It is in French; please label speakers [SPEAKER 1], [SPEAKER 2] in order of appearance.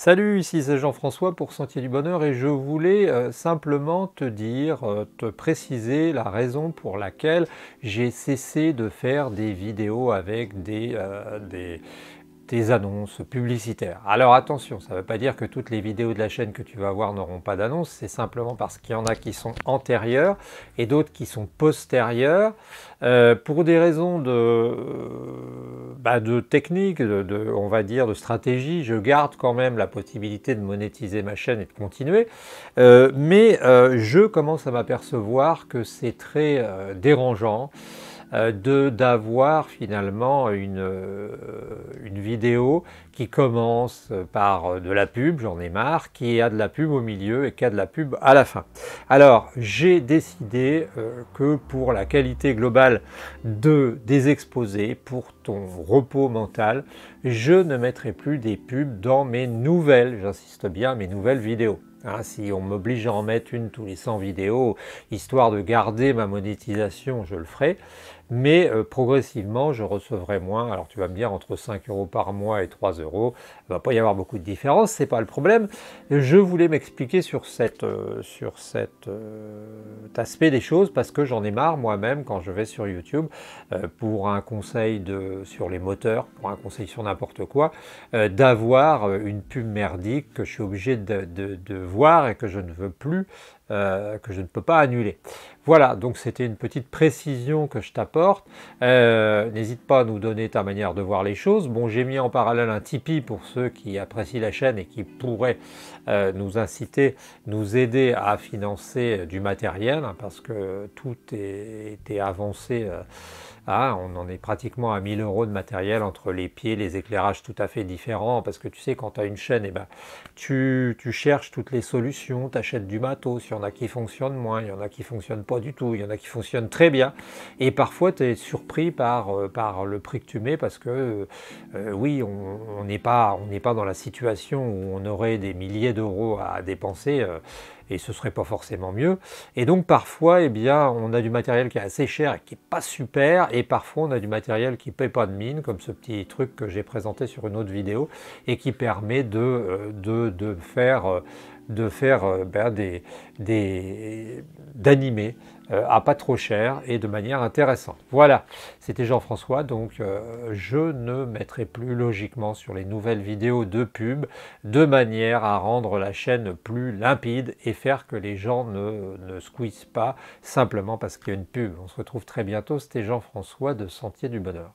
[SPEAKER 1] Salut, ici c'est Jean-François pour Sentier du Bonheur et je voulais euh, simplement te dire, euh, te préciser la raison pour laquelle j'ai cessé de faire des vidéos avec des, euh, annonces publicitaires. Alors attention, ça ne veut pas dire que toutes les vidéos de la chaîne que tu vas voir n'auront pas d'annonces, c'est simplement parce qu'il y en a qui sont antérieures et d'autres qui sont postérieures. pour des raisons de bah de technique, de, on va dire, de stratégie. Je garde quand même la possibilité de monétiser ma chaîne et de continuer. Euh, mais euh, je commence à m'apercevoir que c'est très euh, dérangeant. Euh, d'avoir finalement euh, une, vidéo qui commence par euh, de la pub, j'en ai marre, qui a de la pub au milieu et qui a de la pub à la fin. Alors j'ai décidé que pour la qualité globale de, des exposés, pour ton repos mental, je ne mettrai plus des pubs dans mes nouvelles, j'insiste bien, mes nouvelles vidéos. Hein, si on m'oblige à en mettre une tous les 100 vidéos, histoire de garder ma monétisation, je le ferai. Mais euh, progressivement, je recevrai moins. Alors tu vas me dire, entre 5 euros par mois et 3 euros, il va pas y avoir beaucoup de différence, c'est pas le problème. Je voulais m'expliquer sur, cette, euh, sur cet euh, aspect des choses, parce que j'en ai marre moi-même quand je vais sur YouTube pour un conseil de, sur les moteurs, pour un conseil sur n'importe quoi, d'avoir une pub merdique que je suis obligé de, de, de voir et que je ne veux plus, euh, que je ne peux pas annuler. Voilà, donc c'était une petite précision que je t'apporte. Euh, n'hésite pas à nous donner ta manière de voir les choses. Bon, j'ai mis en parallèle un Tipeee pour ceux qui apprécient la chaîne et qui pourraient euh, nous inciter, nous aider à financer du matériel, hein, parce que tout est, était avancé. Ah, on en est pratiquement à 1000 euros de matériel entre les pieds, les éclairages tout à fait différents, parce que tu sais, quand tu as une chaîne, et eh ben, tu, cherches toutes les solutions, tu achètes du matos, il y en a qui fonctionnent moins, il y en a qui fonctionnent pas du tout, il y en a qui fonctionnent très bien, et parfois tu es surpris par, euh, par le prix que tu mets, parce que euh, oui, on n'est pas, pas dans la situation où on aurait des milliers d'euros à dépenser. Euh, et ce serait pas forcément mieux. Et donc parfois, eh bien, on a du matériel qui est assez cher et qui n'est pas super, et parfois on a du matériel qui paie pas de mine, comme ce petit truc que j'ai présenté sur une autre vidéo, et qui permet de, euh, de, de faire euh, de faire euh, ben, des, d'animer euh, à pas trop cher et de manière intéressante. Voilà, c'était Jean-François, donc euh, je ne mettrai plus logiquement sur les nouvelles vidéos de pub de manière à rendre la chaîne plus limpide et faire que les gens ne, ne squeezent pas simplement parce qu'il y a une pub. On se retrouve très bientôt, c'était Jean-François de Sentier du Bonheur.